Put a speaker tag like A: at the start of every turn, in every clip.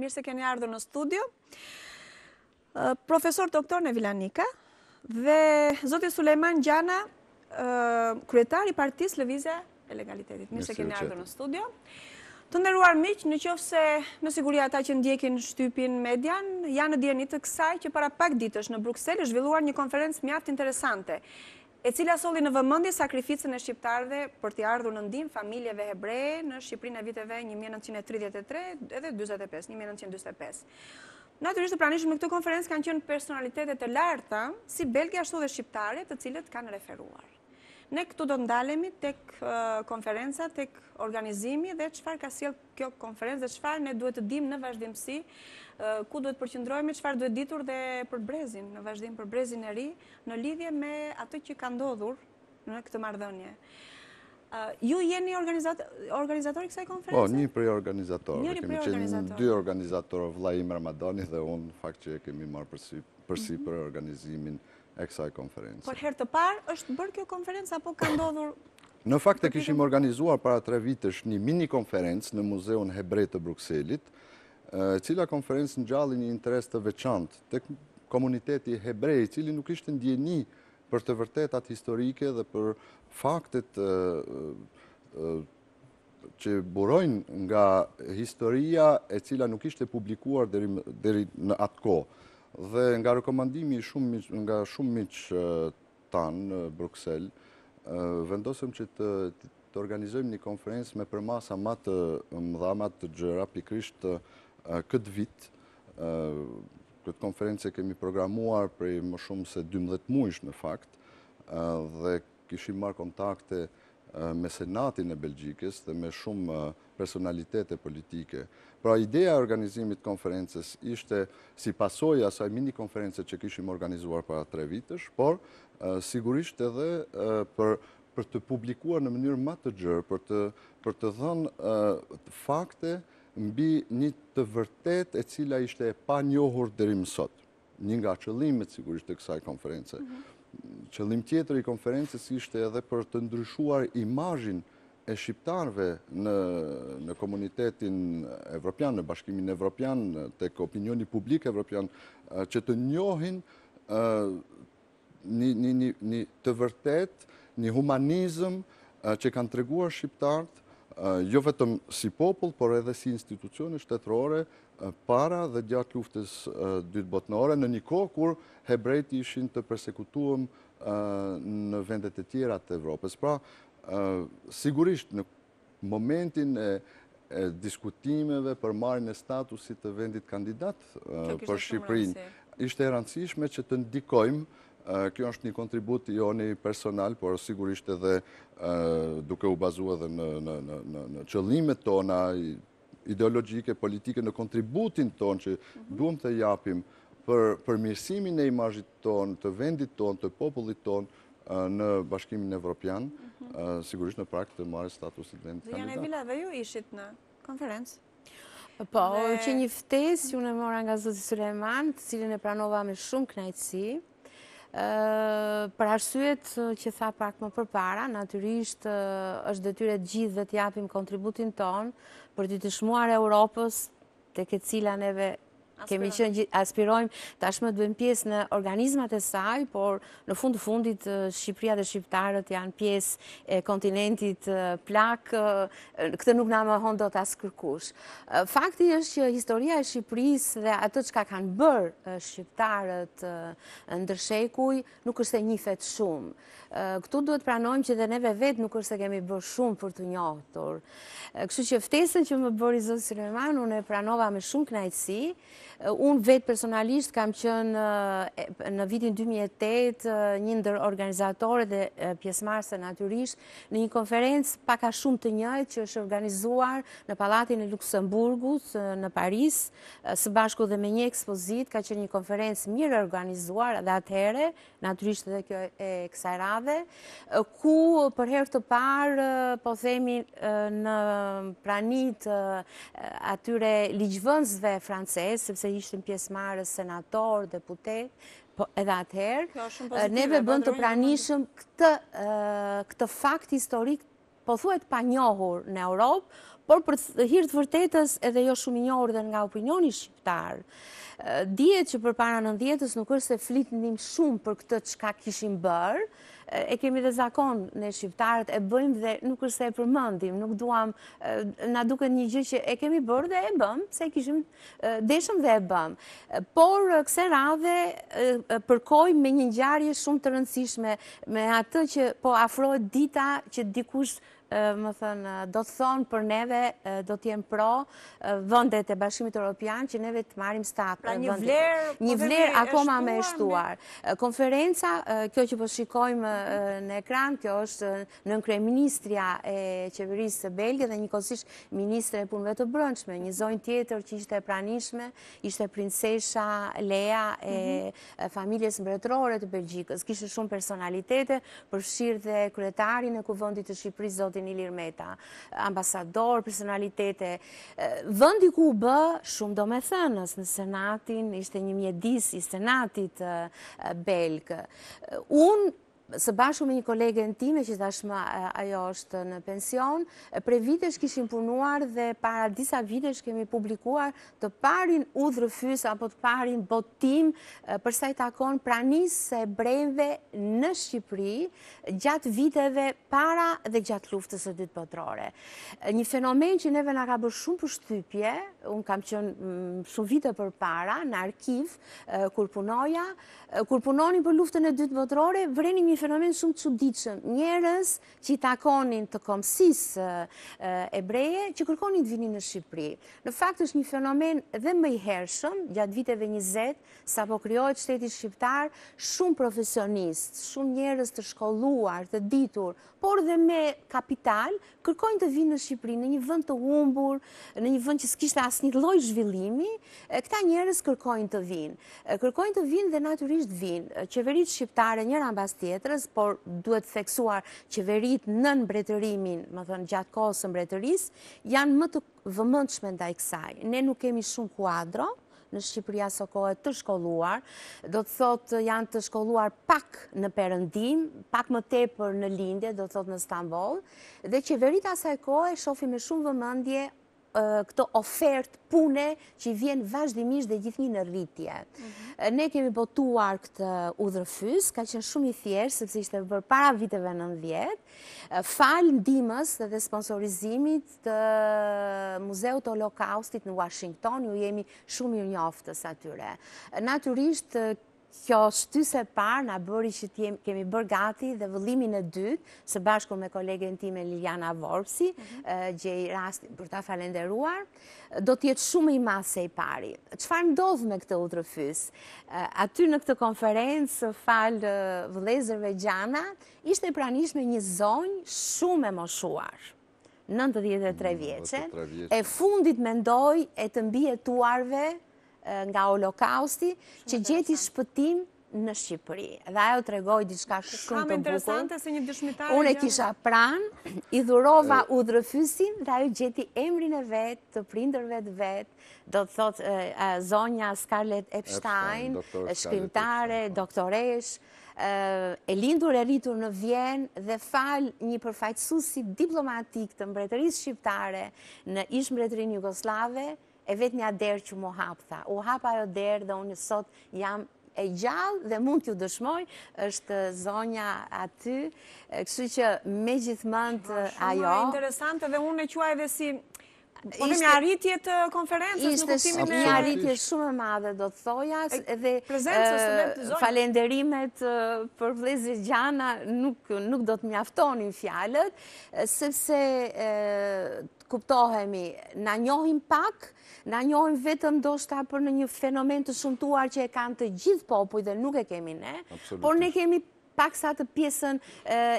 A: Mirë se keni ardhur në studio. Profesor doktor në Vilanika dhe Zotin Sulejman Gjana, kryetar i partis Lëvizja e Legalitetit. Mirë se keni ardhur në studio. Të ndërruar miqë, në qofë se në siguria ta që ndjekin shtypin median, janë në djenit të kësaj që para pak ditësh në Bruxelles, zhvilluar një konferencë mjaft interesante e cila soli në vëmëndi sakrificën e shqiptarve për t'i ardhur në ndim familjeve hebreje në Shqiprin e viteve 1933 edhe 25, 1925. Naturishtë të pranishmë në këtë konferensë kanë qënë personalitetet të larta si Belgia ashtu dhe Shqiptare të cilët kanë referuar. Ne këtu do të ndalemi tek konferenca, tek organizimi dhe qëfar ka siel kjo konferenca, dhe qëfar ne duhet të dim në vazhdimësi, ku duhet përqëndrojme, qëfar duhet ditur dhe për brezin, në vazhdim për brezin e ri, në lidhje me atë që ka ndodhur në këtë mardhënje. Ju jeni organizatori kësaj konferenca? Po, një
B: prej organizator. Njëri prej organizatori. Kemi qenë dy organizatori, Vlajim Ramadoni dhe unë, fakt që e kemi marë përsi mhm. për organizimin e kësaj konferencë.
A: Por herë të parë, është bërë kjo konferencë apo ka ndodhur...
B: Në fakt e kishim organizuar para tre vitesh një mini konferencë në Muzeun Hebrej të Bruxellit, cila konferencë në gjallë një interes të veçantë të komuniteti hebrej, cili nuk ishte ndjeni për të vërtetat historike dhe për faktet që burojnë nga historia e cila nuk ishte publikuar dheri në atë kohë dhe nga rekomandimi nga shumë miqë tanë në Bruxelles, vendosëm që të të organizojmë një konferencë me përmasa ma të mëdhamat të gjëra pikrisht këtë vit. Këtë konferencë e kemi programuar prej më shumë se 12 mujsh në fakt, dhe këshim marë kontakte me senatin e Belgjikës dhe me shumë personalitete politike. Pra ideja organizimit konferences ishte si pasoja saj mini konferences që kishim organizuar para tre vitësh, por sigurisht edhe për për të publikuar në mënyrë më të gjerë, për të për të dhënë fakte mbi një të vërtetë e cila ishte e panjohur deri më sot. Një nga qëllimet sigurisht të kësaj konference. Mhm qëllim tjetër i konferences ishte edhe për të ndryshuar imajin e shqiptarve në komunitetin evropian, në bashkimin evropian, të opinioni publik evropian, që të njohin një të vërtet, një humanizm që kanë treguar shqiptartë jo vetëm si popull, por edhe si institucioni shtetërore, para dhe gjatë luftës dytë botënore, në një kohë kur hebrejti ishin të persekutuëm në vendet e tjera të Evropës. Pra, sigurisht në momentin e diskutimeve për marrën e statusit të vendit kandidat për Shqiprin, ishte e rëndësishme që të ndikojmë Kjo është një kontribut jo një personal, por sigurisht edhe duke u bazua dhe në qëllimet tona ideologjike, politike, në kontributin ton që mhm. duhem të japim për mirësimin e imajit ton, të vendit ton, të popullit ton në bashkimin evropian, mhm. sigurisht në prakt të marë statusit vendit kandidat. Dhe
A: janë e dhe ju ishit në konferencë? Po, që një
C: ftesë, ju në mora nga Zotë Sulejman, të cilin e pranova me shumë knajtësi, Për arsyet që tha pak më përpara, naturisht është detyre gjithë dhe të japim kontributin tonë për të të shmuar e Europës të ke cila neve kemi që gjithë, aspirojmë tashmë të bëjmë pjesë në organizmat e saj, por në fundë fundit Shqipria dhe Shqiptarët janë pjesë e kontinentit plak, këtë nuk nga më hondo të asë kërkush. Fakti është që historia e Shqipëris dhe ato që ka kanë bërë Shqiptarët dërshekuj, nuk është e njifet shumë. Këtu duhet pranojmë që dhe neve vetë nuk është e kemi bërë shumë për të njohëtur. Kështu që ftesën që më bërë i Zosë unë e pranova me shumë knajtësi, Eh, unë vetë personalisht kam qënë eh, në vitin 2008 eh, një ndër organizatore dhe pjesmarse naturisht në një konferencë paka shumë të njëjtë që është organizuar në Palatin e Luxemburgus në Paris, së bashku dhe me një ekspozit, ka qënë një konferencë mirë organizuar dhe atëhere, naturisht dhe kjo e kësaj radhe, ku për herë të parë, po themi në pranit atyre ligjvëndzve francesë, sepse ishtë në pjesë marës senator, deputet, po edhe atëherë,
D: Neve bënd të
C: pranishëm këtë fakt historik, po thuet pa njohur në Europë, por për të hirtë vërtetës edhe jo shumë njohur dhe nga opinioni shqiptarë. Djetë që për para nëndjetës nuk është se flitë njëmë shumë për këtë që ka kishim bërë, e kemi dhe zakon në shqiptarët, e bëjmë dhe nuk është e përmëndim, nuk duam, na duke një gjithë që e kemi bërë dhe e bëmë, se kishim, deshëm dhe e bëmë. Por, këse radhe, përkoj me një njarje shumë të rëndësishme, me atë që po afrojt dita që dikush më thënë, do të thonë për neve, do të jenë pro vëndet e bashkimit Europian që neve të marim stapë. Pra një vlerë, një po vlerë akoma me eshtuar. Konferenca, kjo që po shikojmë në ekran, kjo është në nënkre ministria e qeverisë belgje dhe një kosisht ministre e punëve të brëndshme, një zonë tjetër që ishte pranishme, ishte princesha Lea e familjes mbretërore të Belgjikës. Kishë shumë personalitete, përshirë dhe kretari e kuvëndit të Shqipëris, zotin Zotin Ilir Meta, ambasador, personalitete, vëndi ku bë shumë do me thënës në senatin, ishte një mjedis i senatit belkë. Unë Së bashku me një kolege në time, që tashma eh, ajo është në pension, pre vitesh kishim punuar dhe para disa vitesh kemi publikuar të parin udhërëfys apo të parin botim eh, përsa i takon pranis se brejnve në Shqipëri gjatë viteve para dhe gjatë luftës e dytë botrore. Eh, një fenomen që neve nga ka bërë shumë për shtypje, unë kam qënë mm, shumë vite për para, në arkiv, kur punoja, kur punoni për luftën e dytë botrore, vreni një fenomen shumë diqëm, Njerës që i takonin të komësis ebreje, që kërkonin të vini në Shqipëri. Në fakt është një fenomen dhe më i hershëm, gjatë viteve njëzet, sa po kryojt shtetit shqiptar, shumë profesionist, shumë njerës të shkolluar, të ditur, por dhe me kapital, kërkojnë të vinë në Shqipëri, në një vënd të umbur, në një vënd që s'kishtë asë një loj zhvillimi, këta njerës kërkojnë të vinë. Kërkojnë të vinë dhe naturisht vinë. Qeverit Shqiptare njëra në bas tjetërës, por duhet të theksuar qeverit në në mbretërimin, më thënë gjatë kohës në mbretëris, janë më të vëmëndshme nda i kësaj. Ne nuk kemi shumë kuadro në Shqipëria së kohet të shkolluar, do të thot janë të shkolluar pak në perëndim, pak më tepër në Lindje, do të thot në Stambol, dhe qeverita së kohet shofi me shumë vëmëndje Eh, këto ofertë pune që i vjen vazhdimisht dhe gjithmi në rritje. Mhm. Eh, ne kemi botuar këtë udhërfys, ka qenë shumë i thjeshtë, sepse ishte bërë para viteve në ndjetë, eh, falë ndimës dhe sponsorizimit të Muzeu të Holokaustit në Washington, ju jemi shumë i njoftës atyre. Naturisht, Kjo shtyse par nga bëri që kemi bërë gati dhe vëllimin e dytë, së bashku me kolegen time Liliana Vorpsi, gjej rast për ta falenderuar, do tjetë shumë i masë e i pari. Qëfar ndodhë me këtë utrëfys? Aty në këtë konferensë, falë vëllezërve Gjana, ishte pranish me një zonjë shumë e moshuar, 93 vjeqe, e fundit mendoj e të mbi e tuarve nga holokausti, që gjeti shpëtim në Shqipëri. Dhe ajo të regojë diçka shumë të
A: bukur. Unë e kisha
C: pran, i dhurova u dhe ajo gjeti emrin e vetë, të prinderve të vetë, do të thotë zonja Scarlett Epstein, shkrimtare, po. doktoresh, e lindur e rritur në Vjen dhe fal një përfajtësusi diplomatik të mbretërisë shqiptare në ishë mbretërin Jugoslave, e vetë një aderë që mu hapë tha. U hapë ajo derë dhe unë sot jam e gjallë dhe mund t'ju dëshmoj, është zonja aty, kështu që me gjithmënd ajo... Shumë interesante dhe unë e quaj dhe si... Po dhe një arritje të konferences, ishte, nuk uptimin e... Një arritje shumë e madhe, do të thoja, dhe falenderimet për vlezit gjana nuk, nuk do të mjaftonin fjalët, sepse kuptohemi, na njohim pak, na njohim vetëm do shta për në një fenomen të shumtuar që e kanë të gjithë popuj dhe nuk e kemi ne, por ne kemi pak sa të pjesën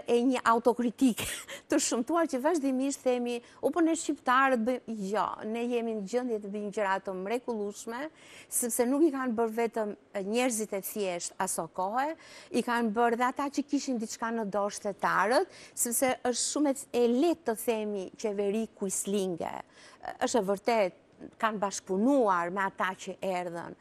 C: e një autokritik të shumtuar që vazhdimisht themi, u për po në shqiptarët, jo, ne jemi në gjëndje të bëjnë gjëratëm mrekulushme, sepse nuk i kanë bërë vetëm njerëzit e thjesht aso kohë, i kanë bërë dhe ata që kishin diçka në dorsh të tarët, është shumë e letë të themi qeveri kujslinge. është e vërtet, kanë bashkëpunuar me ata që erdhen,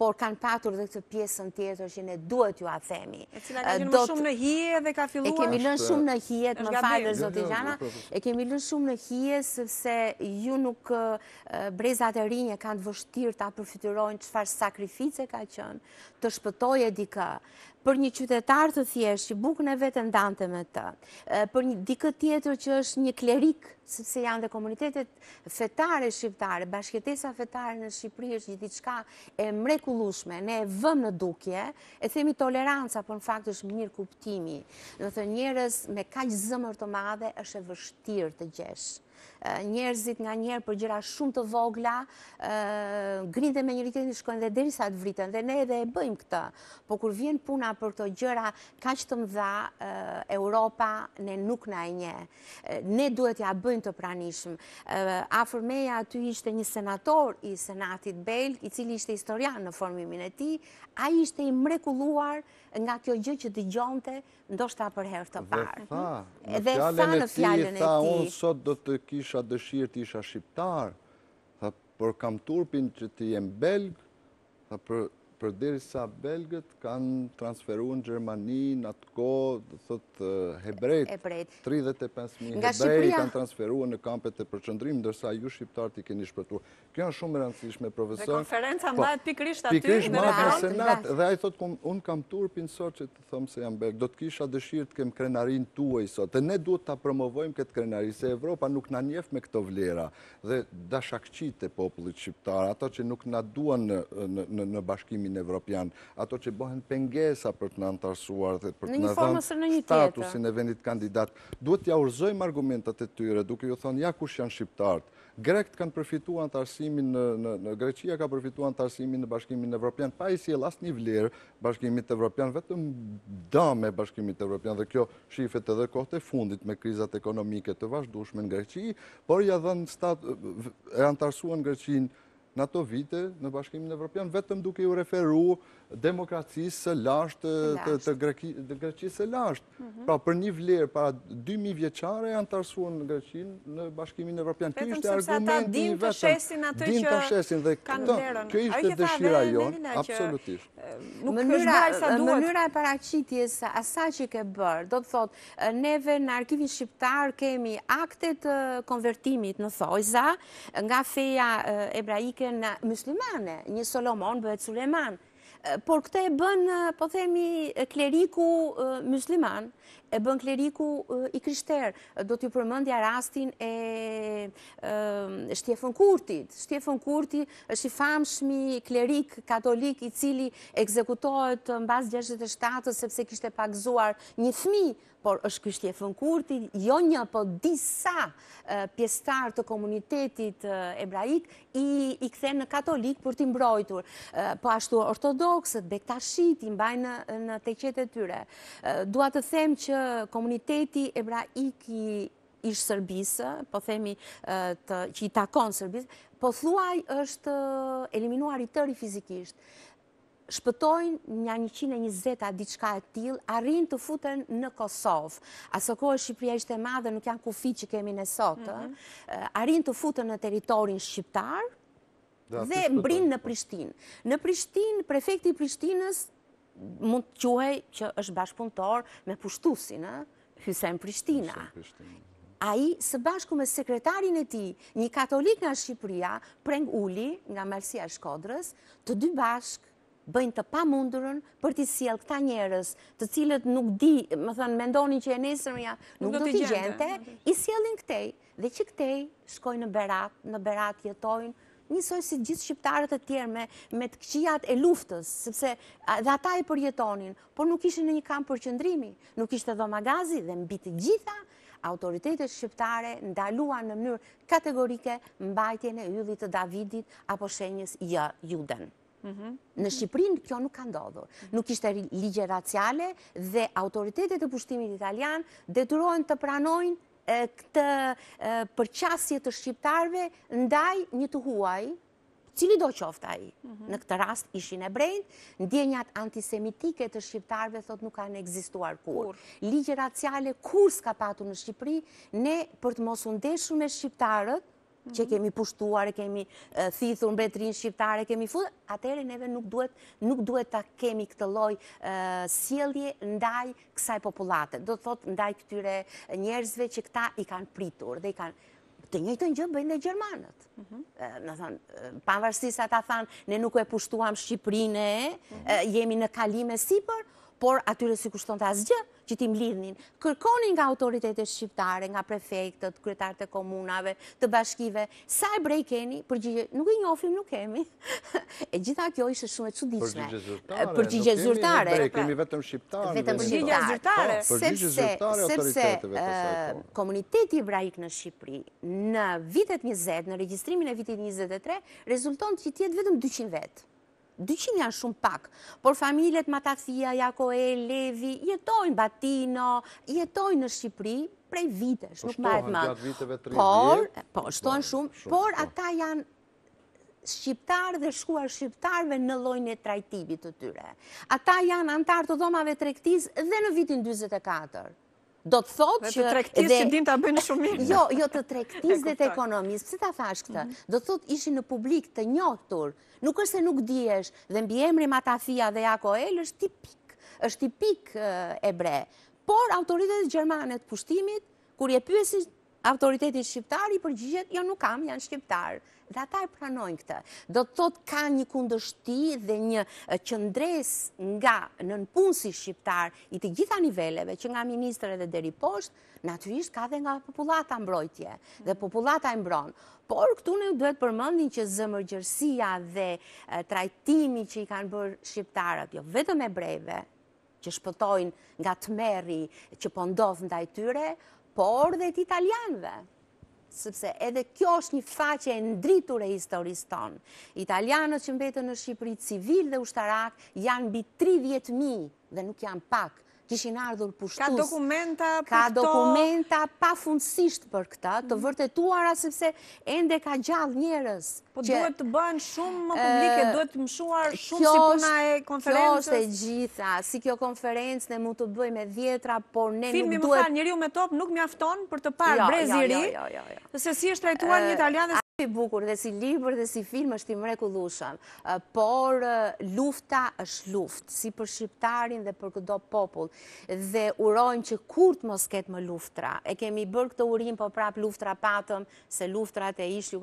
C: por kanë patur dhe këtë pjesën tjetër që ne duhet ju a themi. E cila ka eh, një më shumë në hije dhe ka filluar? E kemi lënë shumë në hije, më falë, zotë Gjana, e kemi lënë shumë në hije, sëpse ju nuk eh, brezat e rinje kanë vështirë të apërfytyrojnë qëfar sakrifice ka qënë, të shpëtoje dika, për një qytetar të thjesht që bukën e vetë ndante me të, për një dikët tjetër që është një klerik, sepse janë dhe komunitetet fetare shqiptare, bashkjetesa fetare në Shqipëri është një diçka e mrekulushme, ne e vëm në dukje, e themi toleranca, për në fakt është mirë kuptimi, në thë njërës me kaqë zëmër të madhe është e vështirë të gjeshë. Eh, njerëzit nga njerë për gjera shumë të vogla, eh, grinë dhe me njëri të shkojnë dhe derisa të vritën, dhe ne edhe e bëjmë këta, po kur vjen puna për të gjera, ka që të mdha eh, Europa, ne nuk na e nje, ne duhet ja bëjmë të pranishmë. Afër meja, aty ishte një senator i senatit Belg, i cili ishte historian në formimin e ti, a ishte i mrekuluar nga kjo gjë që t'i gjonte, ndoshta për herë të parë. Dhe tha, në fjallën e ti, tha, unë
B: sot do të kisha dëshirë të isha shqiptarë, për kam turpin që ti jem belgë, për përderisa Belgët kanë transferu në Gjermani në atë dhe thëtë hebrejt, 35.000 hebrejt kanë transferu në kampet e përçëndrim, ndërsa ju shqiptarët i keni shpërtur. Kjo janë shumë rëndësishme, profesor. Dhe konferenca mbajt po, pikrisht aty, pikrisht ma në senat, dhe a i thotë, unë kam tur pinsor që të thëmë se jam Belgë, do të kisha dëshirë të kemë krenarin tuaj sot, dhe ne duhet të promovojmë këtë krenari, se Evropa nuk në njef me këto vlera, dhe dashakqit e popullit shqiptar, ata që nuk në duan në bashkimin sistemin evropian, ato që bëhen pengesa për të në antarësuar dhe për të në dhënë statusin e vendit kandidat, duhet t'ja urzojmë argumentat e tyre, duke ju thonë, ja kush janë shqiptartë, Grekët kanë përfituar të arsimin në Greqia, ka përfituar të arsimin në bashkimin evropian, pa i si e las një vlerë bashkimit evropian, vetëm dame bashkimit evropian, dhe kjo shifet edhe kohët e fundit me krizat ekonomike të vazhdushme në Greqia, por ja dhe në statë, e antarësua Greqin në ato vite në bashkimin e Evropian, vetëm duke ju referu demokracisë lashtë, të greqisë lashtë. Mhm. Pra për një vlerë, para 2000 vjeqare janë të arsuar në greqinë në bashkimin e Europian. Këj ishte argumenti i vetëm. Din të shesin atë që kanë
C: vlerën. Këj ishte dëshira jonë, absolutisht.
D: Mënyra
C: e paracitjes asa që ke bërë, do të thotë, neve në arkivin shqiptar kemi aktet konvertimit në thojza, nga feja ebraike në muslimane, një Solomon bëhet Suleman, por këte e bën, po themi, kleriku musliman, e bën kleriku i kryshter. Do t'ju përmëndja rastin e Shtjefën Kurtit. Shtjefën Kurtit është i famshmi klerik katolik i cili ekzekutohet në bazë 67 sepse kishte pakzuar një thmi, por është kështë jefën kurti, jo një për po disa pjestar të komunitetit ebraik, i këthe në katolik për t'i mbrojtur. Po ashtu ortodoxët, bektashit, i mbajnë në teqet e tyre. Dua të them që komuniteti ebraik i ishë Sërbisë, po themi që i takonë Sërbisë, po thuaj është eliminuar i tëri fizikisht. Shpëtojnë nja 120 a diçka e til, arrin të futën në Kosovë. Aso kohë Shqipëria ishte madhe, nuk janë kufi që kemi nësotë. Mhm. arrin të futën në teritorin shqiptarë, dhe mbrin në Prishtin. Në Prishtin, prefekti Prishtinës mund të quhej që është bashkëpunëtor me pushtusin, Hysen Prishtina. A i së bashku me sekretarin e ti, një katolik nga Shqipëria, preng uli nga Marsia Shkodrës, të dy bashkë bëjnë të pa mundurën për t'i siel këta njerës, të cilët nuk di, më thënë, mendonin që e nesërëja nuk do t'i gjente, i sielin këtej, dhe që këtej shkojnë në berat, në berat jetojnë, njësoj si gjithë shqiptarët e tjerë me të këqijat e luftës, sepse dhe ata i përjetonin, por nuk ishë në një kam qëndrimi, nuk ishte dhe magazi dhe mbiti gjitha, autoritetet shqiptare ndalua në mënyrë kategorike mbajtjen e yllit të Davidit apo shenjës jë juden. Mhm. Në Shqiprin kjo nuk ka ndodhur. Nuk ishte ligje raciale dhe autoritetet e pushtimit italian detyrojnë të pranojnë këtë përqasje të shqiptarve ndaj një të huaj, cili do qofta i. Mhm. Në këtë rast ishin e brejnë, ndjenjat antisemitike të shqiptarve thot nuk kanë egzistuar kur. Ligje raciale kur s'ka patu në Shqipëri, ne për të mosundeshu me shqiptarët, që kemi pushtuar, kemi thithur në betrinë shqiptare, kemi atëherë neve nuk duhet nuk duhet ta kemi këtë loj sjellje ndaj kësaj populate do të thot ndaj këtyre njerëzve që këta i kanë pritur dhe i kanë të njëjtën gjë bëjnë dhe gjermanët në thonë panvarsisat ta thanë, ne nuk e pushtuam Shqiprine, jemi në kalime sipër, por atyre si kushton të asgjë, që ti mlidhin, kërkonin nga autoritetet shqiptare, nga prefektët, kryetarët e komunave, të bashkive, sa e brej keni, përgjigje, nuk i njofim, nuk kemi. e gjitha kjo ishe shumë e cudishme. Përgjigje zyrtare. Përgjigje zyrtare. Kemi vetëm shqiptare. Vetëm shqiptare. Përgjigje zyrtare autoritetetve të po. Komuniteti ebraik në Shqipëri, në vitet 20, në registrimin e vitit 23, rezulton që tjetë vetëm 200 vetë. 200 janë shumë pak, por familjet Matasia, Jakoel, Levi, jetojnë Batino, jetojnë në Shqipëri, prej vitesh, nuk marit ma. Po, shtohen po, shumë, por ata janë shqiptarë dhe shkuar shqiptarëve në lojnë e trajtibit të tyre. Ata janë antarë të dhomave trektiz dhe në vitin 24. Do të thotë që... Dhe të trektis që din të abënë shumë mirë. Jo, jo të trektis dhe të ekonomis. Pse ta fash këta? Mhm. Do të thotë ishi në publik të njohëtur. Nuk është se nuk diesh dhe mbi emri Matafia dhe Jako El është tipik, është tipik uh, ebre. Por autoritetet gjermanet pushtimit, kur je pyesi autoritetit shqiptari i përgjigjet, jo nuk kam, janë shqiptar. Dhe ata e pranojnë këtë. Do të thotë ka një kundështi dhe një qëndres nga nënpunësi shqiptar i të gjitha niveleve, që nga ministrë dhe deri poshtë, naturisht ka dhe nga populata mbrojtje dhe populata e mbronë. Por këtu në duhet përmëndin që zëmërgjërsia dhe trajtimi që i kanë bërë shqiptarët, jo vetëm e breve, që shpëtojnë nga të meri që po ndodhë ndaj tyre, por dhe të italianve sëpse edhe kjo është një faqe e ndritur e historisë tonë. Italianët që mbetën në Shqipëri civil dhe ushtarak janë bi 30.000 dhe nuk janë pak kishin ardhur pushtus. Ka dokumenta për këto? Ka dokumenta pa fundësisht për këta, të vërtetuara, sepse ende ka gjallë njërës. Po duhet të bënë shumë më publike, duhet të mëshuar shumë si puna e konferences? Kjo është e gjitha, si kjo konferencë ne mund të bëjmë e vjetra, por ne nuk duhet... Filmi më tha, njëri u me top nuk mjafton për të parë jo, jo, brezi ri, jo, se si është trajtuar një italian dhe i bukur dhe si libër dhe si film është i mrekullushëm, por lufta është luft, si për shqiptarin dhe për këdo popull, dhe urojnë që kur të mos ketë më luftra, e kemi bërë këtë urim, po prap luftra patëm, se luftrat e ishë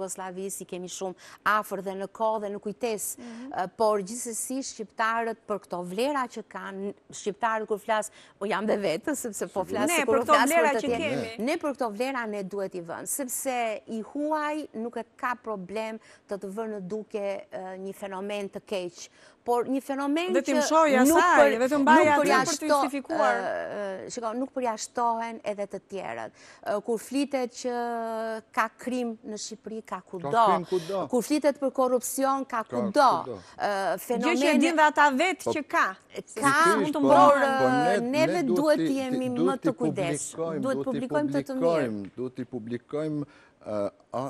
C: i kemi shumë afer dhe në ko dhe në kujtes, mhm. por gjithësësi shqiptarët për këto vlera që kanë, shqiptarët kër flasë, o jam dhe vetë, sepse po flasë kër flasë për të tjenë, ne për këto vlera ne duhet i vënd, sepse i huaj nuk e ka problem të të vërë në duke një fenomen të keq. Por një fenomen që nuk përjashtohen, shiko, nuk përjashtohen edhe të tjerët. Kur flitet që ka krim në Shqipëri, ka kudo. Ka Kur flitet për korupcion, ka kudo. Gjë që e din dhe ata vetë po, që ka. Ka, por po,
B: neve duhet të jemi më të kujdes. Duhet të publikojmë të të mirë. Duhet të publikojmë të të mirë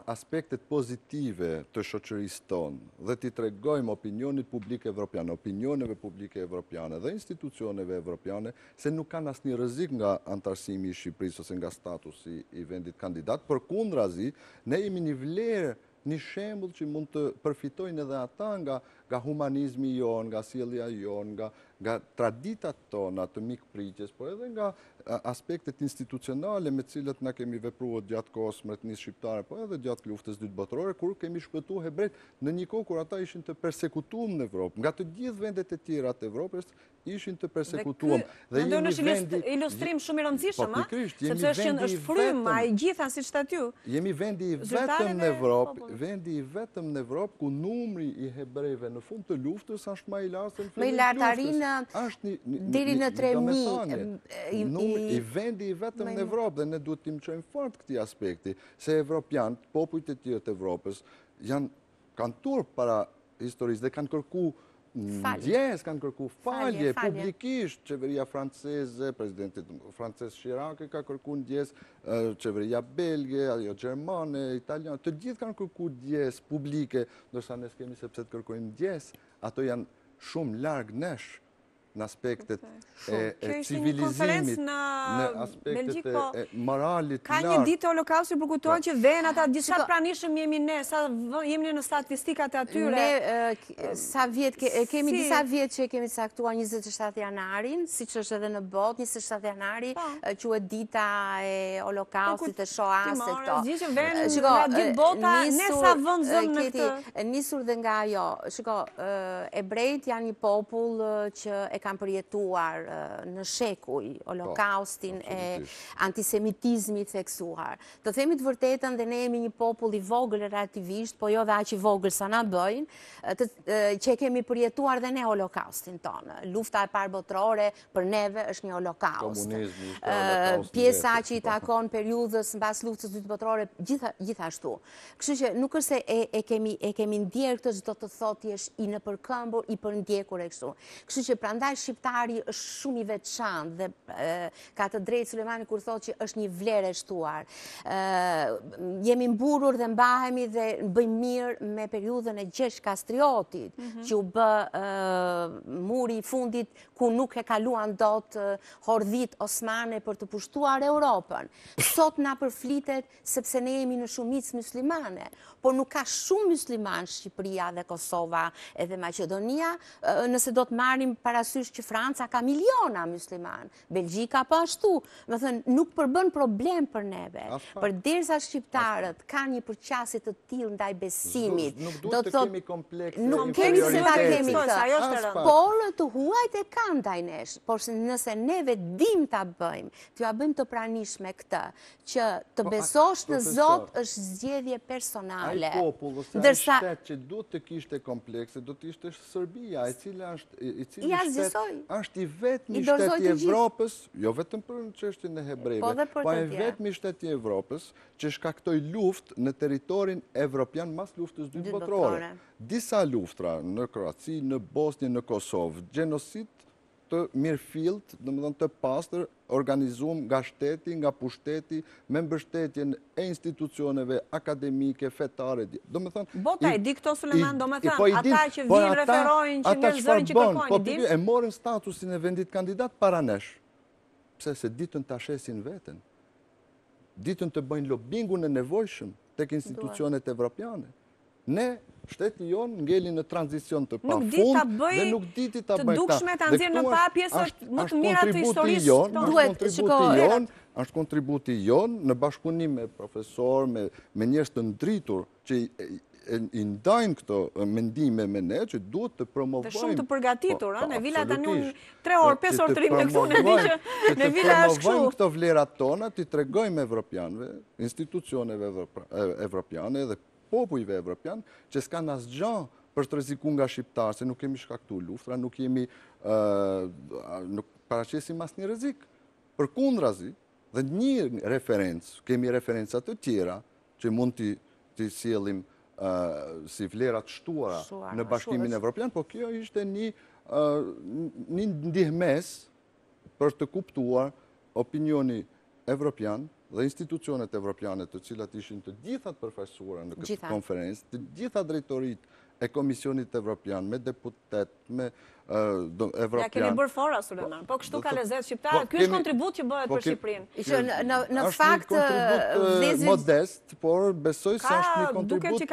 B: aspektet pozitive të shoqërisë tonë dhe t'i tregojmë opinionit publik evropiane, opinioneve publike evropiane dhe institucioneve evropiane, se nuk kanë asë një rëzik nga antarësimi i Shqipërisë ose nga status i vendit kandidat, për kundë zi, ne imi një vlerë, një shembul që mund të përfitojnë edhe ata nga nga humanizmi jon, nga sielja jon, nga traditat tona të mikë pritjes, po edhe nga aspektet institucionale me cilët në kemi vepruot gjatë kosë një shqiptare, po edhe gjatë luftës dytë botërore, kur kemi shpëtu hebrejt në një kohë kur ata ishin të persekutuam në Evropë, nga të gjithë vendet e tjera të Evropës, ishin të persekutuam. Dhe kë, në ndonë është ilustrim
A: shumë i rëndësishëm, po, a? Pikrisht, jemi është i vetëm... A i gjitha si
B: Jemi vendi i vetëm në Evropë, vendi i vetëm në Evropë, ku numri i hebrejve n në fund të luftës, është ma i lartë në fund të luftës. Ma i lartë arina diri në 3.000. Në vendi i vetëm në Evropë, dhe ne duhet t'im imqojnë fort këti aspekti, se Evropian, popujt e tjërë të Evropës, janë, kanë turë para historisë dhe kanë kërku vjenë kanë kërku falje, publikisht qeveria franceze, prezidentit frances Shirake ka kërku në djesë, qeveria belge, ajo gjermane, italiane, të gjithë kanë kërku djesë publike, nërsa në kemi sepse të kërkojmë djesë, ato janë shumë largë neshë, në aspektet e civilizimit, në aspektet po e moralit nartë. Ka një ditë
A: holokausi përkutohet që po. venë ata, gjithë pranishëm jemi ne, sa jemi në statistikat e atyre. Ne
C: sa vjetë, kemi disa vjetë që kemi saktua 27 janarin, si që është edhe në botë, 27 janari, që po. e dita e holokaustit të shoas e këto. Gjithë që venë në ditë bota, ne sa vëndë zëmë në këtë. Nisur dhe nga jo, shiko, ebrejt janë një popull që e ka kam përjetuar në shekuj, holokaustin po, e antisemitizmi të eksuar. Të themi të vërtetën dhe ne jemi një popull i vogël e relativisht, po jo dhe aq i vogël sa na bëjnë, që kemi përjetuar dhe ne holokaustin tonë. Lufta e parë botërore për neve është një holokaust. Pjesa që i po. takon periudhës në bas luftës dytë botërore, gjithashtu. Kështu që nuk është e kemi ndjerë këtë zdo të thotjesh i në përkëmbur, i përndjekur e kështu. Kështu që prandaj shqiptari është shumë i veçantë dhe ka të drejtë Sulemani kur thotë që është një vlerë e shtuar. Jemi mburur dhe mbahemi dhe bëjmë mirë me periudhën e gjesh kastriotit mhm. që u bë muri fundit ku nuk e kaluan do të hordhit Osmane për të pushtuar Europën. Sot na përflitet sepse ne jemi në shumicë muslimane, por nuk ka shumë musliman Shqipëria dhe Kosova edhe Macedonia, nëse do të marim parasysh që Franca ka miliona musliman, Belgjika pa po ashtu, më thënë, nuk përbën problem për neve, për dirësa shqiptarët ka një përqasit të tilë ndaj besimit. Nuk duhet të kemi
B: komplekse, nuk kemi
C: se ta kemi të, por të huajt e ka ndaj nesh, por nëse neve dim të abëjmë, të abëjmë të pranishme këtë, që të po, besosh në Zot është zgjedhje personale. Ajë popullë, ose shtetë
B: që duhet të kishte komplekse, duhet të ishte Sërbia, i cilë është... I cilë është i vetmi shteti i Evropës, jo vetëm për në qështi në hebrejve, po, po e vetmi shteti i Evropës që shkaktoj luft në teritorin evropian mas luftës dytë botërore. Disa luftra në Kroaci, në Bosnje, në Kosovë, genosit të mirë filtë, dhe më dhënë të pastër, organizuam nga shteti, nga pushteti, me mbështetjen e institucioneve akademike, fetare, dhe më Bota e di këto, Suleman, do më thënë, po ata që po vinë referojnë, që në zërin që kërkojnë, po përbjë e morën statusin e vendit kandidat paranesh, pse se ditën të ashesin vetën, ditën të bëjnë lobingu në nevojshëm të kë institucionet evropiane, ne shteti jonë ngelli në transicion të pa fund dhe nuk diti të bëjta. Nuk diti të bëjta. Dhe këtu është kontributi jonë, nuk është kontributi jonë, është kontributi jonë në bashkëpunim me profesor, me njështë të ndritur që i i ndajnë këto mendime me ne, që duhet të promovojmë... Të shumë të përgatitur, a? Po, në vila të një
A: 3 orë, 5 orë të rinë në këtu në një që në vila është këtu. Që të promovojnë
B: këto vlerat tona, të i tregojmë evropianve, institucioneve evropiane dhe popujve evropian që s'kanë asë për të rezikun nga shqiptarë, se nuk kemi shkaktu luftra, nuk kemi paracesim asë një rezik. Për kundra dhe një referencë, kemi referencët të tjera që mund të sielim si vlerat shtuara në bashkimin evropian, po kjo ishte një ndihmes për të kuptuar opinioni evropian dhe institucionet evropianet të cilat ishin të gjithat përfajsuare në këtë konferens, të gjithat drejtorit e Komisionit Evropian, me deputet, me evropian... Ja, kemi
A: bërë fora, Sulemar, po kështu ka lezet shqiptarë, po, është kontribut që bëhet po, për Shqiprin. Në fakt,
B: modest, por besoj se është një kontribut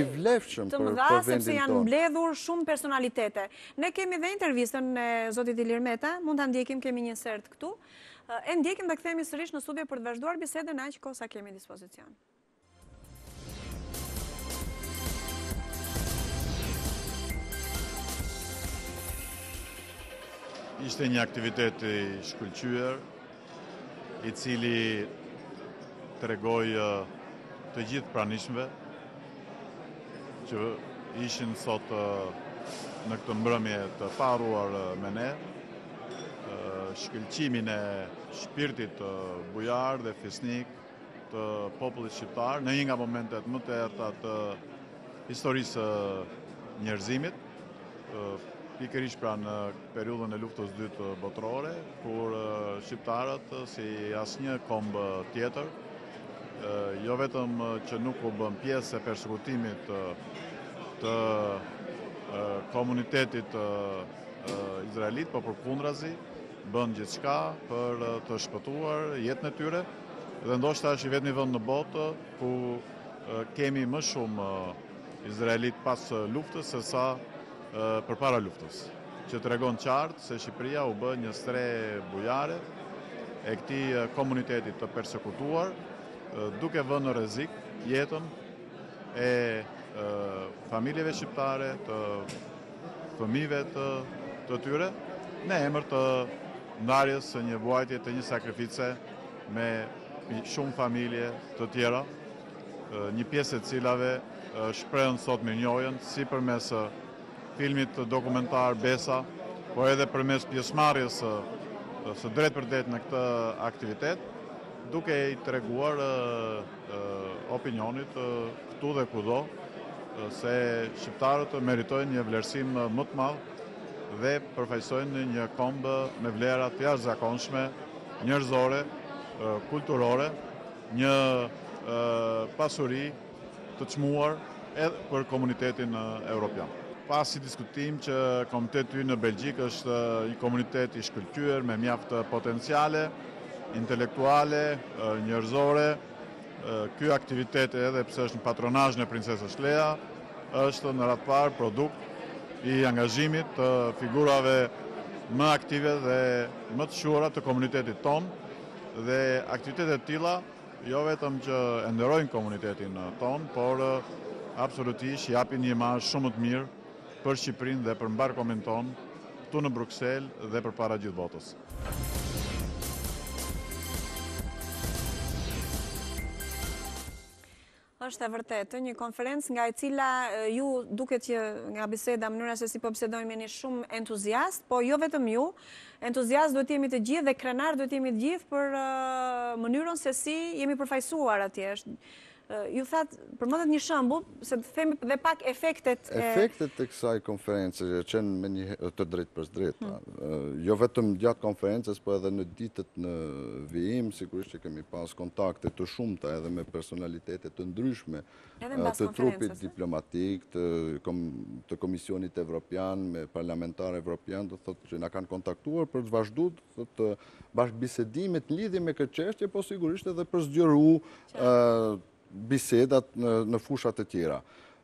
B: i vlefshëm për vendin tonë. Të mëdha, sepse janë
A: mbledhur shumë personalitete. Ne kemi dhe intervjistën e Zotit Ilirmeta, mund të ndjekim kemi një sërt këtu. E ndjekim dhe këthemi sërish në studio për të vazhduar bisedën aqë kosa kemi dispozicion.
D: Ishte një aktivitet i shkullqyër, i cili të regoj të gjithë pranishmëve, që ishin sot në këtë mbrëmje të paruar me ne, shkëllqimin e shpirtit të bujar dhe fisnik të popullit shqiptar në një nga momentet më të erta të historisë njerëzimit, pikërish pra në periudën e luftës dytë botërore, kur shqiptarët si asë një kombë tjetër, jo vetëm që nuk u bëm pjesë e persekutimit të, komunitetit të, izraelit, po për kundrazi, bënë gjithë shka për eh, të shpëtuar jetën e tyre, dhe ndoshta është i një vënd në botë, ku eh, kemi më shumë eh, Izraelit pas luftës, se sa për para luftës. Që të regon qartë, se Shqipëria u bënd një stre bujare, e këti komunitetit të persekutuar, duke vënd në rezik jetën e familjeve shqiptare, të fëmive të tyre, në emër të ndarjes së një buajtje të një sakrifice me shumë familje të tjera, një pjesë e cilave shprejnë sot më njojën, si për mes filmit dokumentar Besa, po edhe për mes pjesmarjes së drejt për det në këtë aktivitet, duke i të reguar opinionit këtu dhe kudo, se shqiptarët meritojnë një vlerësim më të madhë dhe përfajsojnë një kombë me vlerat të jashtë zakonshme, njërzore, kulturore, një pasuri të qmuar edhe për komunitetin europian. Pas i diskutim që komuniteti në Belgjik është një komunitet i shkëllqyër me mjaftë potenciale, intelektuale, njërzore, kjo aktivitet edhe pësë është në patronajnë e princesës Lea, është në ratëpar produkt i angazhimit të figurave më aktive dhe më të shura të komunitetit tonë dhe aktivitetet tila jo vetëm që enderojnë komunitetin uh, tonë, por uh, absolutisht japin një ma shumë të mirë për Shqiprin dhe për mbarë komenton tu në Bruxelles dhe për para gjithë votës.
A: është e vërtetë, një konferencë nga e cila ju duket që nga biseda mënyra se si po me një shumë entuziast, po jo vetëm ju, entuziast duhet jemi të gjithë dhe krenar duhet jemi të gjithë për mënyron se si jemi përfajsuar atjeshtë ju thatë, përmëndet një shëmbu, se të themi dhe pak efektet... Efektet
B: të kësaj konferences, e qenë me një të drejtë për së drejtë. Hmm. Pra, jo vetëm gjatë konferences, po edhe në ditët në vijim, si që kemi pas kontakte të shumëta edhe me personalitetet të ndryshme, të trupit diplomatik, të komisionit evropian, me parlamentar evropian, të thotë që nga kanë kontaktuar për të vazhdu të bashkëbisedimet në lidhje me këtë qeshtje, po sigurisht edhe për zgjëru bisedat në fushat e tjera.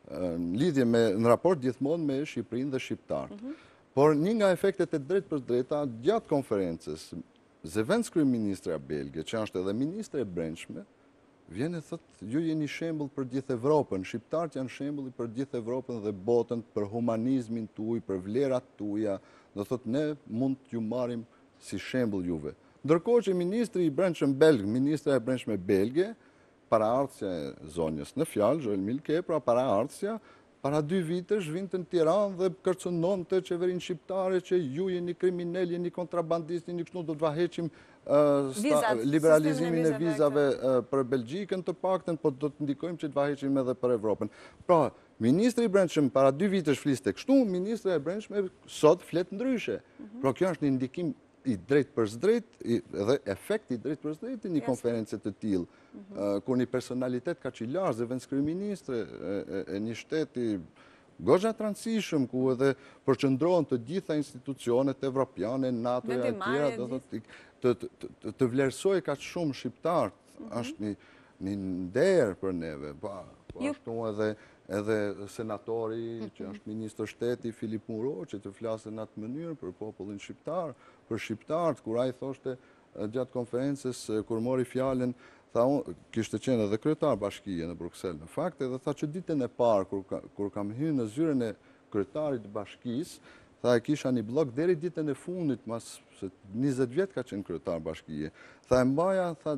B: Në lidhje me në raport gjithmonë me Shqiprin dhe Shqiptarët. Mhm. Por një nga efektet e drejt për drejta gjatë konferences, zëvend së kryë ministre a Belgje, që është edhe ministre e brendshme, vjen e thëtë, ju jeni shembul për gjithë Evropën, Shqiptarët janë shembul për gjithë Evropën dhe botën për humanizmin të uj, për vlerat të uja, dhe thëtë, ne mund të ju marim si shembul juve. Ndërko që ministri i brendshme belgë, ministra e brendshme belgje, para artësja e zonjës. Në fjalë, Joel Milke, pra para artësja, para dy vitesh vintë në Tiran dhe kërcënon të qeverin shqiptare që ju jeni kriminelli, jeni kontrabandist, një kështu do të vaheqim liberalizimin e vizave për Belgjikën të pakten, po do të ndikojmë që të vaheqim edhe për Evropën. Pra, Ministri i brendshëm para dy vitesh fliste kështu, ministri i brendshëm sot flet ndryshe. Mhm. pro kjo është një ndikim i drejt për zdrejt, edhe efekt i drejt për zdrejt një konferencët të tilë, mhm. kur një personalitet ka që i lasë dhe vëndës e një shteti gëzha transishëm, ku edhe përqëndrojnë të gjitha institucionet evropiane, NATO e atjera, të vlerësoj ka që shumë shqiptartë, është mhm. një nderë për neve, pa, po, po ashtu edhe edhe senatori mhm. që është minister shteti, Filip Muro, që të flasën atë mënyrë për popullin shqiptarë, për shqiptartë, kur a i thoshte gjatë konferences, kur mori fjallin, kishtë të qenë edhe kretar bashkije në Bruxelles, në fakt, edhe tha që ditën e parë, kur kam hynë në zyren e kretarit bashkijës, tha e kisha një blok deri ditën e fundit, mas 20 vjetë ka qenë kretar bashkije, tha e mbaja, tha,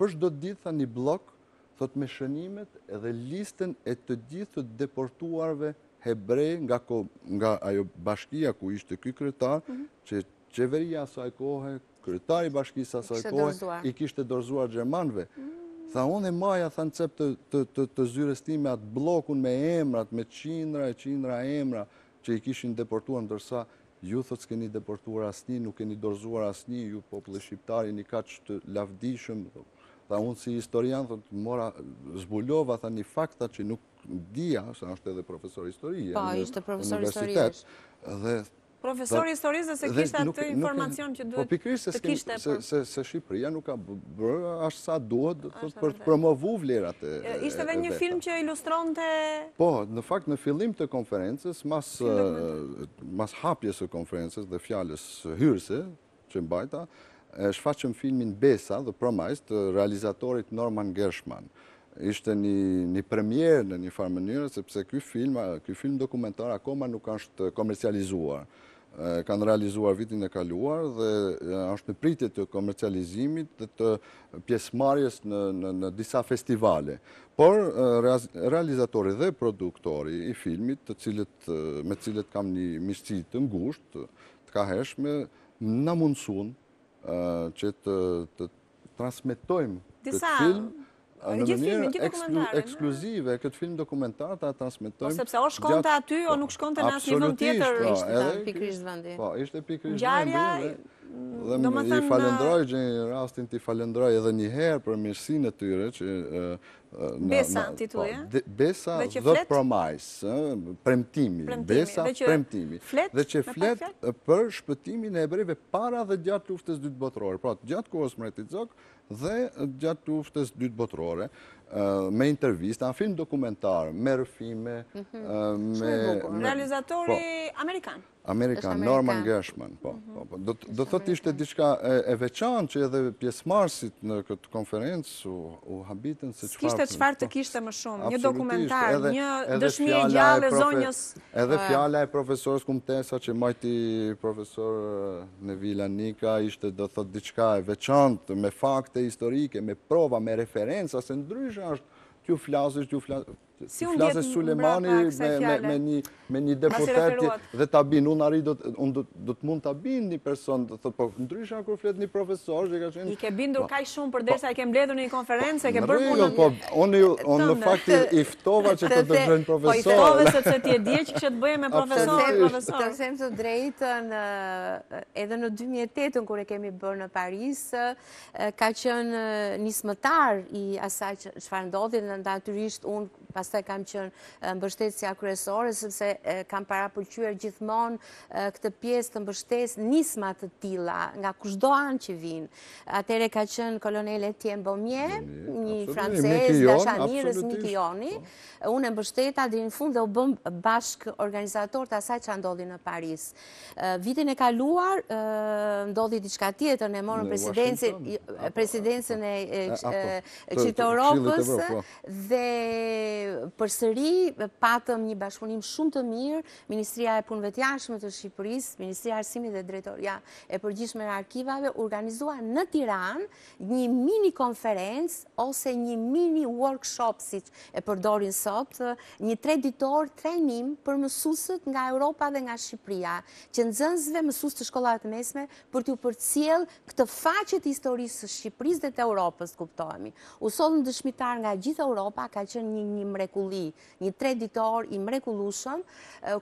B: përsh do ditë, tha një blok, thot me shënimet edhe listën e të gjithë të deportuarve hebre nga, ko, nga ajo bashkia ku ishte ky kryetar, që qeveria asaj kohe, kryetari bashkisë asaj kohe, i kishte dorzuar gjermanve. Tha, unë e maja, tha në cep të, të, të, time atë blokun me emrat, me qindra e qindra emra, që i kishin deportuar, ndërsa ju thot s'keni deportuar asni, nuk keni dorzuar asni, ju popële shqiptari, një ka që të lavdishëm, Tha unë si historian, thot, mora, zbulova, tha një fakta që nuk dhja, sa është edhe profesor historie. Pa, ishte profesor historie. Dhe... Profesor i dhe se kishtë atë informacion që duhet po të kishtë e për... Po. Se Shqipëria nuk ka bërë, ashtë sa duhet për të promovu vlerat e... Ishte dhe një film
A: që ilustron të...
B: Po, në fakt, në fillim të konferences, mas hapjes e konferences dhe fjales hyrse, që mbajta, shfaqëm filmin Besa dhe Promise të realizatorit Norman Gershman ishte një, një premier në një farë mënyrë, sepse këj film, film dokumentar akoma nuk është komercializuar. kanë realizuar vitin e kaluar dhe është në pritje të komercializimit dhe të pjesmarjes në, në, në disa festivale. Por realizatori dhe produktori i filmit, të cilet, me cilët kam një misci të ngusht, të ka heshme, në mundësun që të, transmitojmë këtë film. Disa Në një mënyrë ekskluzive, këtë film dokumentar të atasmetojmë... Po, sepse o shkonte
A: aty, o nuk shkonte në atë një vënd tjetër, ishte pikrish të vëndi. Po,
B: ishte pikrish të vëndi. Dhe i falendroj, uh, gjenë rastin të i falendroj edhe njëherë për mirësin e tyre, që uh, Besa, tituje? Po, besa dhe promajs, premtimi. Besa, premtimi. Dhe që flet për shpëtimin e ebreve para dhe gjatë luftës dytë botërore. Pra, gjatë kohës më retit zokë dhe gjatë luftës dytë botërore me intervista, në film dokumentar, me rëfime, mhm. me... Realizatori po.
A: Amerikan. Amerikan, Norman
B: Gershman. Po, mhm. Do të të ishte diçka e veçan që edhe pjesmarsit në këtë konferencë u habitën se qëfar të qëfar po. të
A: kishte më shumë, një dokumentar, një dëshmi e gjallë e zonjës. Edhe po, fjalla
B: e profesorës kumtesa që majti profesor eh, Nevila Nika ishte dhe thot diqka e veçantë me fakte historike, me prova, me referenca, se ndryshë është t'ju flasështë, t'ju flasështë. Si unë jetë në mbrëm për aksa e Me një deputeti dhe ta abin, unë do të mund të abin një person, dhe të po, në dryshë akur flet një profesor, i ke bindur po.
A: kaj shumë për desa, po. i ke mbledur një konferencë, i ke bërë
B: punë po, Unë ju, në fakt, i ftova që të dërgjën profesor. Po, i ftova se të tje dje
C: që që të bëje me profesor, profesor. Të sem të drejtën, edhe në 2008, në kërë e kemi bërë në Paris, ka qenë një smëtar i asaj që farëndodhjet, në të atyrisht pasta e kam qënë mbështetësja kërësore, sëpse kam para pëllqyër gjithmonë këtë pjesë të mbështetës nismat të tila, nga kushdo anë që vinë. Atere ka qënë kolonele Tien Bomje, një francez, dashanirës, Mikioni. Po. Unë e mbështeta dhe në fund dhe u bëm bashkë organizator të asaj që ndodhi në Paris. Vitin e kaluar, ndodhi diçka tjetër, ne morën presidencën e qitë po. Europës po. dhe përsëri patëm një bashkëpunim shumë të mirë, Ministria e Punëve të Jashtme të Shqipërisë, Ministria e Arsimit dhe Drejtoria e Përgjithshme e Arkivave organizua në Tiranë një mini konferencë ose një mini workshop si e përdorin sot një tre ditor trajnim për mësuesët nga Europa dhe nga Shqipëria, që nxënësve mësues të shkollave të mesme për t'u përcjell këtë faqe të historisë së Shqipërisë dhe të Europës, kuptohemi. U dëshmitar nga gjithë Europa, kaqë një një mrekulli, një tre ditor i mrekullushëm,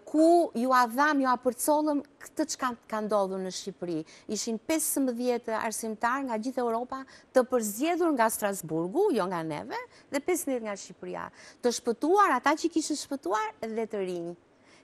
C: ku ju a dham, ju a përcolëm këtë që ka ndodhë në Shqipëri. Ishin 15 arsimtar nga gjithë Europa të përzjedhur nga Strasburgu, jo nga neve, dhe 15 nga Shqipëria. Të shpëtuar, ata që kishë shpëtuar, dhe të rinjë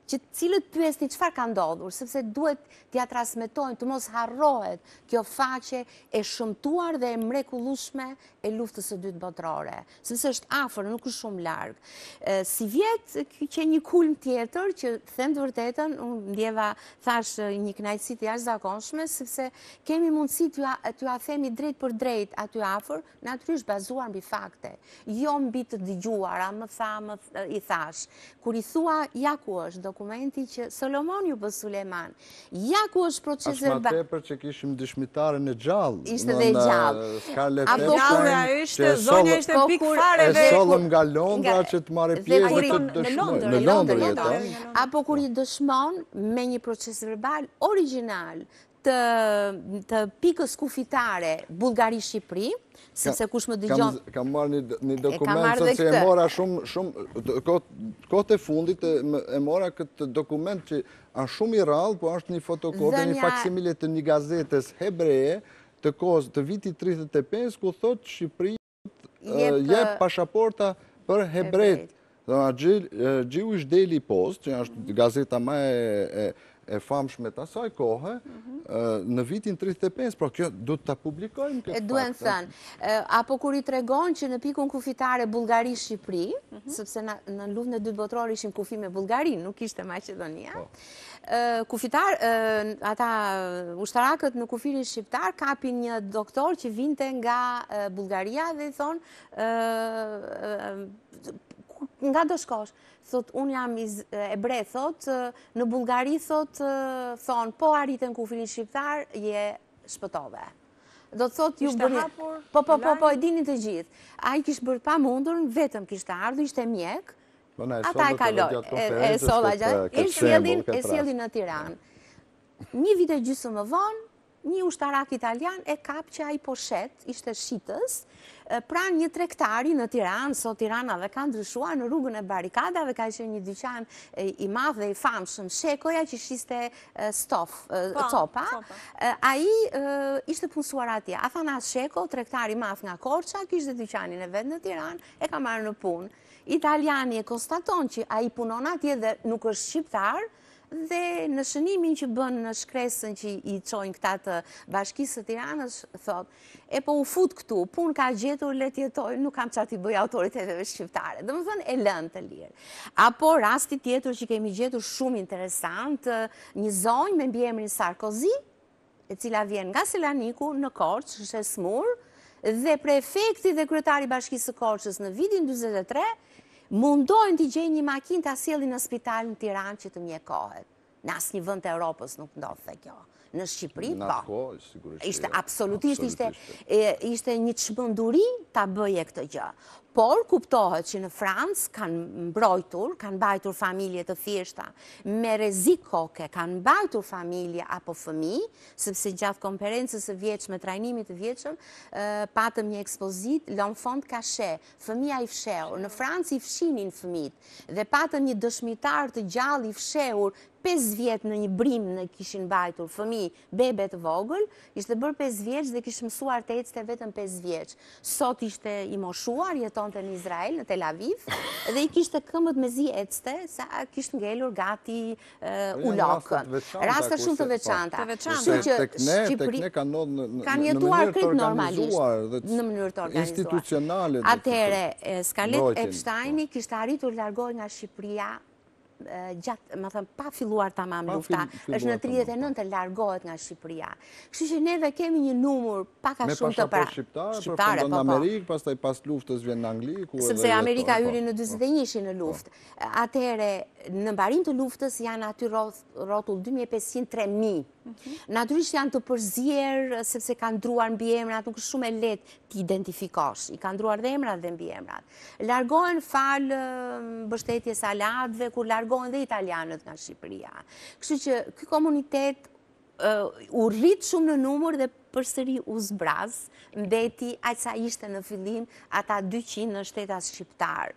C: që cilët pyes një qëfar ka ndodhur, sepse duhet t'ja trasmetojnë, të mos harrohet kjo faqe e shëmtuar dhe e mrekullushme e luftës e dytë botërore, sepse është afër, nuk është shumë largë. Si vjetë që një kulm tjetër, që them të vërtetën, unë ndjeva thash një knajtësit i ashtë zakonshme, sepse kemi mundësi t'ju a themi drejt për drejt aty afër, naturisht bazuar mbi fakte, jo mbi të dëgjuara, më tha, më i thash. Kur i thua, ja ku është, do dokumenti që Solomon ju për Suleman, ja ku është proces e bërë... Ashtë ma
B: tepër që kishim dëshmitare në gjallë. Ishte dhe gjallë. Ska letërën që
D: e solëm nga Londra
B: që të mare pjesë dhe të dëshmonë. Në Londra, në Londra, në
C: Apo kur i dëshmonë me një proces verbal original të pikës kufitare Bulgari-Shqipri, sepse kush më dëgjon...
B: Kam marrë një dokument, se e mora shumë, kote e fundit e mora këtë dokument që anë shumë i rallë, po është një fotokopje, një faksimile të një gazetes hebreje të kozë të vitit 35, ku thotë Shqipëri je pashaporta për hebrejt. Gjiu ishtë Daily Post, që është gazeta ma e e famshme të asaj kohë, në vitin 35, por pra kjo du të publikojmë këtë faktë. E duen thënë,
C: apo kur i tregon që në pikun kufitare Bulgari-Shqipri, sëpse në luft në dytë botror ishim kufi me Bulgari, nuk ishte Macedonia, po. kufitar, ata ushtarakët në kufiri shqiptar kapin një doktor që vinte nga Bulgaria dhe i thonë nga do shkosh? Thot, unë jam e bre, thot, në Bulgari, thot, thonë, po arritën kufirin shqiptar, je shpëtove. Do të thot, ju bërë... Ishte hapur? Po, po, po, po, e dinit të gjithë. A i kishë bërë pa mundur, vetëm kishtë ardhë, ishte mjek,
B: po, ata e kaloj, e sola gjatë, e sjellin
C: në Tiran. Një vite gjysë më vonë, një ushtarak italian e kap që a i poshet, ishte shqitës, pra një trektari në Tiran, so Tirana dhe kanë ndryshua në rrugën e barikada dhe ka ishe një dyqan i madhë dhe i famshën shekoja që shiste stof, po, copa, a i ishte punësuar atje. A thana sheko, trektari madhë nga Korqa, kishte dyqanin e vetë në Tiran, e ka marrë në punë. Italiani e konstaton që a i punon atje dhe nuk është shqiptarë, dhe në shënimin që bënë në shkresën që i qojnë këta të bashkisë të tiranës, thot, e po u fut këtu, pun ka gjetur, let jetoj, nuk kam qatë i bëjë autoriteteve shqiptare, dhe më thënë e lënë të lirë. Apo rasti tjetur që kemi gjetur shumë interesant, një zonjë me mbjemrin Sarkozi, e cila vjen nga Selaniku në Korç, është e dhe prefekti dhe kryetari bashkisë Korçës në vidin 23, mundojnë t'i gjej një makin t'a sielin në spital në Tiran që të mjekohet. Në asë një vënd të Europës nuk ndodhë dhe kjo në Shqipëri, po. Jo, ishte absolutisht, ishte, jo. ishte një të ta të bëje këtë gjë. Por, kuptohet që në Francë kanë mbrojtur, kanë bajtur familje të thjeshta, me rezikoke kanë bajtur familje apo fëmi, sepse gjatë konferences e vjeqme, trajnimit e vjeqëm, patëm një ekspozit, l'enfant kashe, fëmija i fsheur, në Francë i fshinin fëmit, dhe patëm një dëshmitar të gjallë i fsheur, 5 vjetë në një brim në kishin bajtur fëmi, bebet vogël, ishte bërë 5 vjeqë dhe kishë mësuar të ecte vetëm 5 vjeqë. Sot ishte i moshuar, jeton të në Izrael, në Tel Aviv, dhe i kishte këmët me zi ecte, sa kishë ngellur gati u lokën. Rasta shumë të po. veçanta. Shumë që Shqipëri
B: kanë jetuar kritë normalisht, në mënyrë të organizuar. Atere,
C: Skalet Epsteini po. kishtë arritur largoj nga Shqipëria gjatë, më thëmë, pa filluar të mamë lufta, është në 39 të largohet nga Shqipëria. Kështë që neve kemi një numur paka shumë të pra. Me pashapo në Amerikë,
B: pas të i pas luftës vjen në Angli. Sëpse Amerika po. yri në
C: 21 ishi në po. luftë. Atere, në mbarim të luftës janë aty rotull 2500-3000. Mm Natyrisht janë të përzier, eh, sepse kanë druar në bjemrat, nuk shumë e letë të identifikosh. I kanë druar dhe emrat dhe në bjemrat. Largojnë falë eh, bështetje saladve, kur largojnë dhe italianët nga Shqipëria. Kështu që këj komunitet u rritë shumë në numër dhe përsëri u zbraz, mbeti aqë sa ishte në fillim ata 200 në shtetas shqiptar.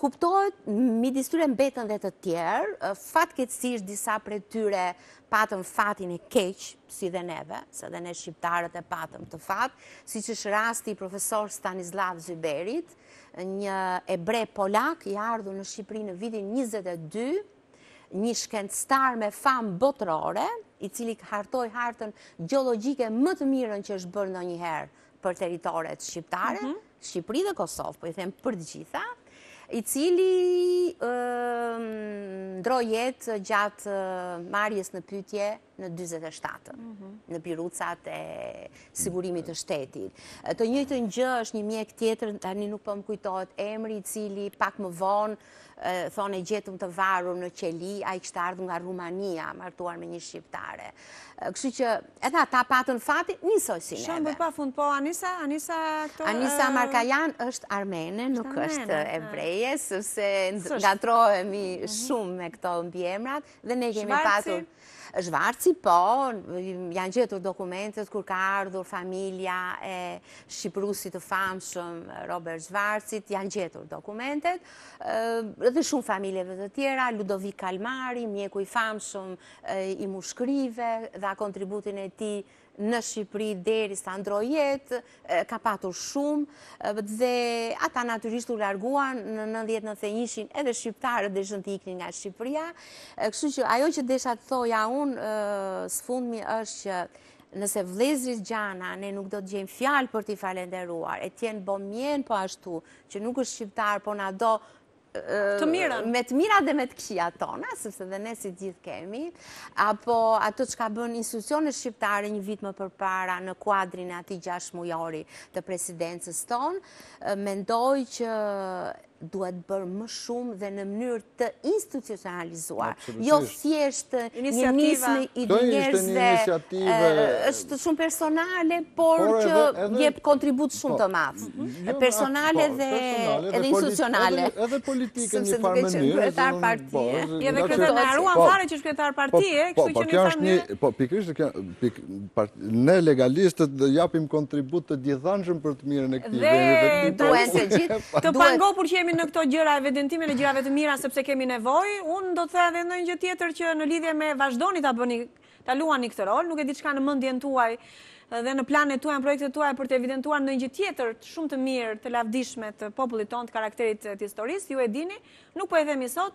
C: Kuptohet, mi distyre mbetën dhe të tjerë, fatë këtësish disa për tyre patëm fatin e keqë, si dhe neve, se dhe ne shqiptarët e patëm të fatë, si që shë rasti profesor Stanislav Zyberit, një ebre polak i ardhu në Shqipëri në vitin 22, një shkendstar me famë botërore, i cili hartoj hartën gjeologjike më të mirën që është bërë në njëherë për teritoret shqiptare, mhm. Shqipëri dhe Kosovë, për po i them për gjitha, i cili drojet gjatë marjes në pytje në 27, mhm. në pirucat e mm, sigurimit po. të shtetit. Të njëjtë gjë është një mjek tjetër, tani nuk përmë po më kujtojt, emri i cili pak më vonë, thonë e gjetëm të varu në qeli, a i kështë ardhë nga Rumania, martuar me një shqiptare. Kështë që edhe ata patën fati, njësoj si neve. Shonë dhe pa fund, po Anisa, Anisa... Anisa Markajan është armene, nuk është ebreje, sëse nga trohemi mhm. shumë me këto mbiemrat, dhe ne kemi patën zhvarci, po, janë gjetur dokumentet kur ka ardhur familia e Shqiprusit të famshëm Robert Zhvarcit, janë gjetur dokumentet, dhe shumë familjeve të tjera, Ludovik Kalmari, mjeku i famshëm i mushkrive dhe kontributin e ti në Shqipëri deri sa ndrojet, ka patur shumë, dhe ata naturisht u larguan në 90-91 ishin edhe shqiptarët dhe shënë t'ikni nga Shqipëria. Kështu që ajo që desha të thoja unë, së fundmi është që nëse vlezris gjana, ne nuk do të gjenë fjalë për t'i falenderuar, e tjenë bomjen po ashtu, që nuk është shqiptarë, po na do me të mira dhe me të këshia tona, sepse dhe ne si gjithë kemi, apo ato që ka bën institucionet shqiptare një vit më përpara në kuadrin e ati gjash mujori të presidencës tonë, mendoj që duhet bërë më shumë dhe në mënyrë të institucionalizuar. Jo thjesht një nismë i njerëzve, eh, është shumë personale, por që jep kontribut shumë po, të madhë. Jo, jo, po, personale dhe edhe institucionale. Edhe politike një farë më njerëzve. Kretar
A: partije.
D: Edhe po, kretar në
B: arruan fare
A: që është kretar partije. që po, një është një...
B: Po, pikrishtë, ne legalistët dhe japim kontribut të djithanshëm për të mire në këtë. Dhe duhet të gjithë. Të pango
A: për që jemi jemi në këto gjëra e vedentimin e gjërave të mira sepse kemi nevoj, unë do të thea edhe në një tjetër që në lidhje me vazhdoni ta bëni, ta luan një këtë rol, nuk e di në mëndjen tuaj dhe në planet tuaj, në projekte tuaj për të evidentuar në një tjetër të shumë të mirë, të lavdishme të popullit tonë të karakterit të historisë, ju e dini, nuk po e themi sot,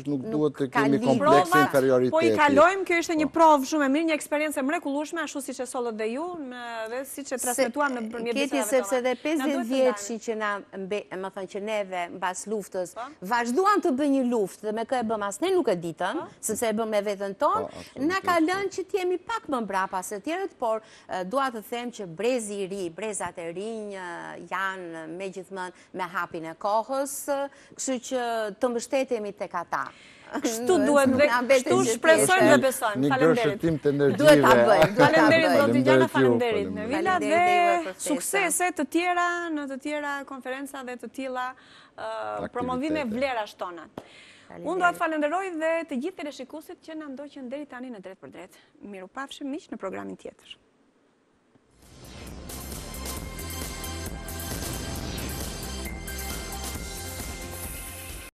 B: sigurisht nuk duhet të kemi kompleks inferioriteti. Po i kalojmë,
A: kjo ishte një po. provë shumë e mirë, një eksperiencë mrekullueshme, ashtu siç e solët dhe ju, me dhe siç e transmetuam në përmjet të Keti, Sepse dhe 50 vjet
C: që na, më thonë që neve mbas luftës po. vazhduan të bë një luftë dhe me kë e bëm as ne nuk e ditën, po. sepse e bëm me veten tonë, na ka lënë që të pak më mbrapa se tjerët, por dua të them që brezi i ri, brezat e rinj janë megjithmonë me hapin e kohës, kështu që të mbështetemi tek ata. Kështu duhet dhe kështu shpresojnë po, dhe besojnë. Një gërshëtim
B: të nërgjive. Duhet të bëjnë. Falemderit, do të gjana falemderit. Në
A: vila dhe suksese të tjera, në të tjera konferenca dhe të tila uh, promovime vlera shtona. Unë do atë falenderoj dhe të gjithë të reshikusit që në ndoqën deri tani në drejt për drejt. Miru pafshim miqë në programin tjetër.